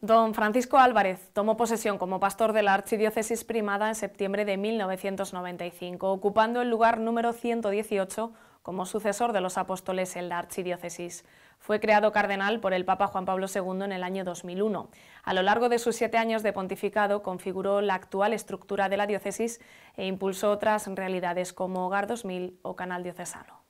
Don Francisco Álvarez tomó posesión como pastor de la Archidiócesis Primada en septiembre de 1995, ocupando el lugar número 118 como sucesor de los apóstoles en la Archidiócesis. Fue creado cardenal por el Papa Juan Pablo II en el año 2001. A lo largo de sus siete años de pontificado configuró la actual estructura de la diócesis e impulsó otras realidades como Hogar 2000 o Canal Diocesano.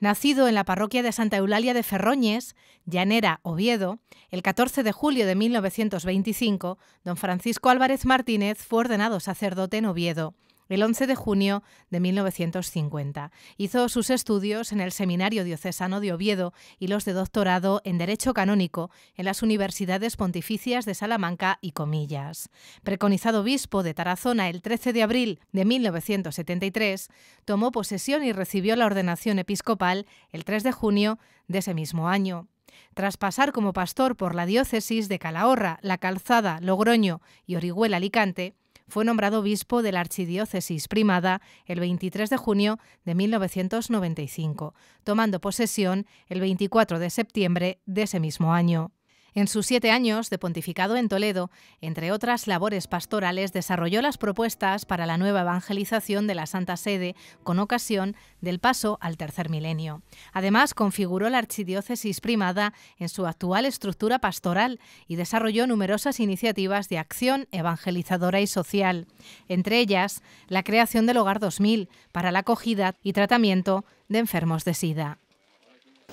Nacido en la parroquia de Santa Eulalia de Ferroñes, Llanera, Oviedo, el 14 de julio de 1925, don Francisco Álvarez Martínez fue ordenado sacerdote en Oviedo el 11 de junio de 1950. Hizo sus estudios en el Seminario Diocesano de Oviedo y los de doctorado en Derecho Canónico en las Universidades Pontificias de Salamanca y Comillas. Preconizado obispo de Tarazona el 13 de abril de 1973, tomó posesión y recibió la ordenación episcopal el 3 de junio de ese mismo año. Tras pasar como pastor por la diócesis de Calahorra, La Calzada, Logroño y Orihuela Alicante, fue nombrado obispo de la Archidiócesis Primada el 23 de junio de 1995, tomando posesión el 24 de septiembre de ese mismo año. En sus siete años de pontificado en Toledo, entre otras labores pastorales, desarrolló las propuestas para la nueva evangelización de la Santa Sede con ocasión del paso al tercer milenio. Además, configuró la archidiócesis primada en su actual estructura pastoral y desarrolló numerosas iniciativas de acción evangelizadora y social, entre ellas la creación del Hogar 2000 para la acogida y tratamiento de enfermos de SIDA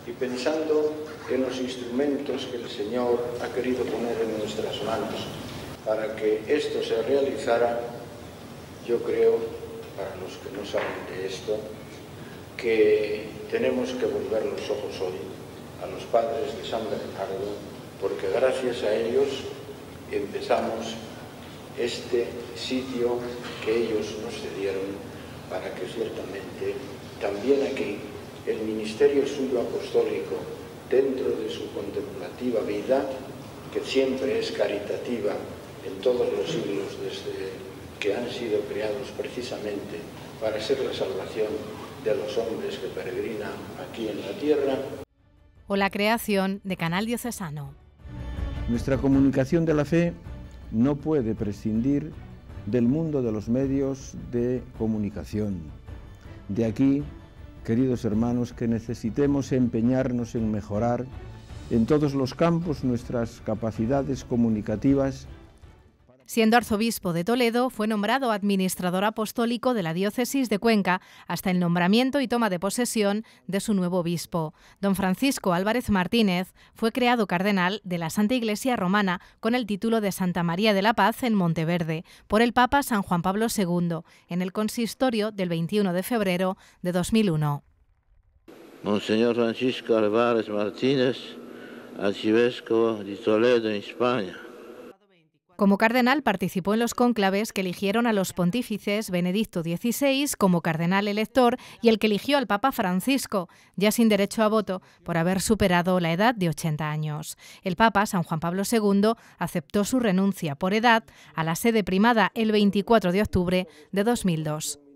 y pensando en los instrumentos que el Señor ha querido poner en nuestras manos para que esto se realizara, yo creo, para los que no saben de esto, que tenemos que volver los ojos hoy a los padres de San Bernardo, porque gracias a ellos empezamos este sitio que ellos nos cedieron para que ciertamente también aquí el ministerio suyo apostólico dentro de su contemplativa vida, que siempre es caritativa en todos los siglos desde que han sido creados precisamente para ser la salvación de los hombres que peregrinan aquí en la tierra. O la creación de Canal Diocesano. Nuestra comunicación de la fe no puede prescindir del mundo de los medios de comunicación. De aquí queridos hermanos, que necesitemos empeñarnos en mejorar en todos los campos nuestras capacidades comunicativas Siendo arzobispo de Toledo, fue nombrado administrador apostólico de la diócesis de Cuenca hasta el nombramiento y toma de posesión de su nuevo obispo. Don Francisco Álvarez Martínez fue creado cardenal de la Santa Iglesia Romana con el título de Santa María de la Paz en Monteverde por el Papa San Juan Pablo II en el consistorio del 21 de febrero de 2001. Monseñor Francisco Álvarez Martínez, arzobispo de Toledo, en España como cardenal participó en los cónclaves que eligieron a los pontífices Benedicto XVI como cardenal elector y el que eligió al Papa Francisco, ya sin derecho a voto, por haber superado la edad de 80 años. El Papa, San Juan Pablo II, aceptó su renuncia por edad a la sede primada el 24 de octubre de 2002.